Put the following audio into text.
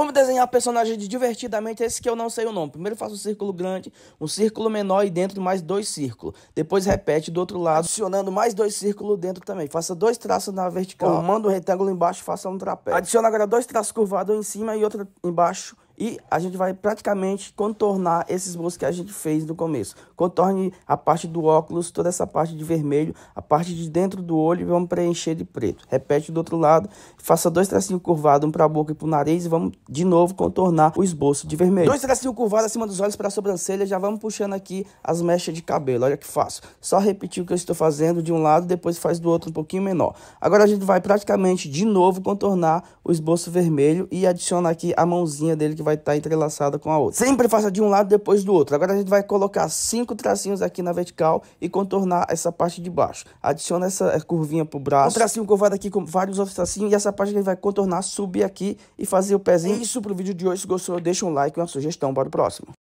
Como desenhar de divertidamente, é esse que eu não sei o nome. Primeiro faço um círculo grande, um círculo menor e dentro mais dois círculos. Depois repete do outro lado, adicionando mais dois círculos dentro também. Faça dois traços na vertical, manda um retângulo embaixo, faça um trapézio. Adiciona agora dois traços curvados em cima e outro embaixo e a gente vai praticamente contornar esse esboço que a gente fez no começo. Contorne a parte do óculos, toda essa parte de vermelho, a parte de dentro do olho e vamos preencher de preto. Repete do outro lado, faça dois tracinhos curvados, um para a boca e para o nariz e vamos de novo contornar o esboço de vermelho. Dois tracinhos curvados acima dos olhos para a sobrancelha, já vamos puxando aqui as mechas de cabelo. Olha que fácil. Só repetir o que eu estou fazendo de um lado, depois faz do outro um pouquinho menor. Agora a gente vai praticamente de novo contornar o esboço vermelho e adicionar aqui a mãozinha dele que vai vai estar tá entrelaçada com a outra. Sempre faça de um lado depois do outro. Agora a gente vai colocar cinco tracinhos aqui na vertical e contornar essa parte de baixo. Adiciona essa eh, curvinha pro braço. Um tracinho curvado aqui com vários outros tracinhos. E essa parte que a gente vai contornar, subir aqui e fazer o pezinho. É isso pro vídeo de hoje. Se gostou, deixa um like e uma sugestão. Bora pro próximo.